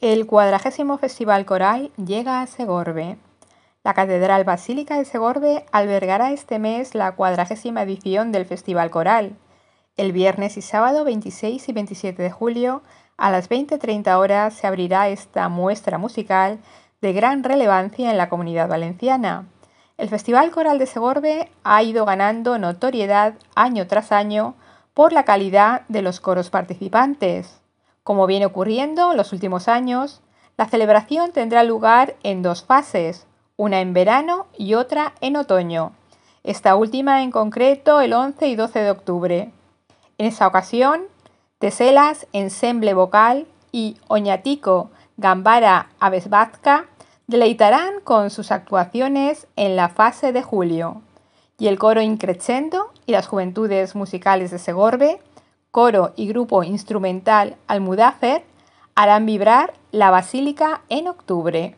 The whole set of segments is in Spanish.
El cuadragésimo Festival Coral llega a Segorbe. La Catedral Basílica de Segorbe albergará este mes la cuadragésima edición del Festival Coral, el viernes y sábado 26 y 27 de julio, a las 20.30 horas, se abrirá esta muestra musical de gran relevancia en la comunidad valenciana. El Festival Coral de Segorbe ha ido ganando notoriedad año tras año por la calidad de los coros participantes. Como viene ocurriendo en los últimos años, la celebración tendrá lugar en dos fases, una en verano y otra en otoño, esta última en concreto el 11 y 12 de octubre. En esa ocasión, Teselas, Ensemble Vocal y Oñatico Gambara Avesvazca deleitarán con sus actuaciones en la fase de julio, y el coro Increscendo y las Juventudes Musicales de Segorbe coro y grupo instrumental Almudáfer harán vibrar la Basílica en octubre.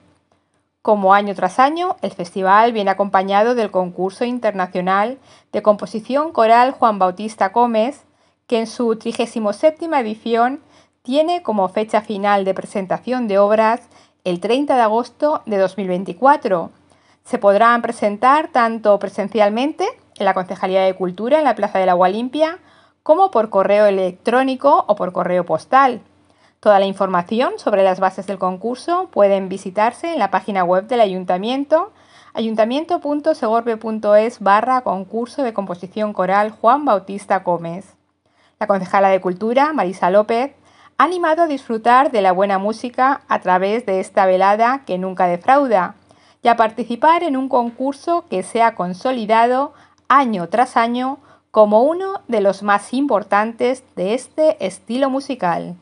Como año tras año, el festival viene acompañado del concurso internacional de composición coral Juan Bautista Gómez, que en su 37 edición tiene como fecha final de presentación de obras el 30 de agosto de 2024. Se podrán presentar tanto presencialmente en la Concejalía de Cultura en la Plaza del Agua Limpia como por correo electrónico o por correo postal. Toda la información sobre las bases del concurso pueden visitarse en la página web del ayuntamiento ayuntamiento.segorbe.es barra concurso de composición coral Juan Bautista Gómez. La concejala de Cultura, Marisa López, ha animado a disfrutar de la buena música a través de esta velada que nunca defrauda y a participar en un concurso que se ha consolidado año tras año como uno de los más importantes de este estilo musical.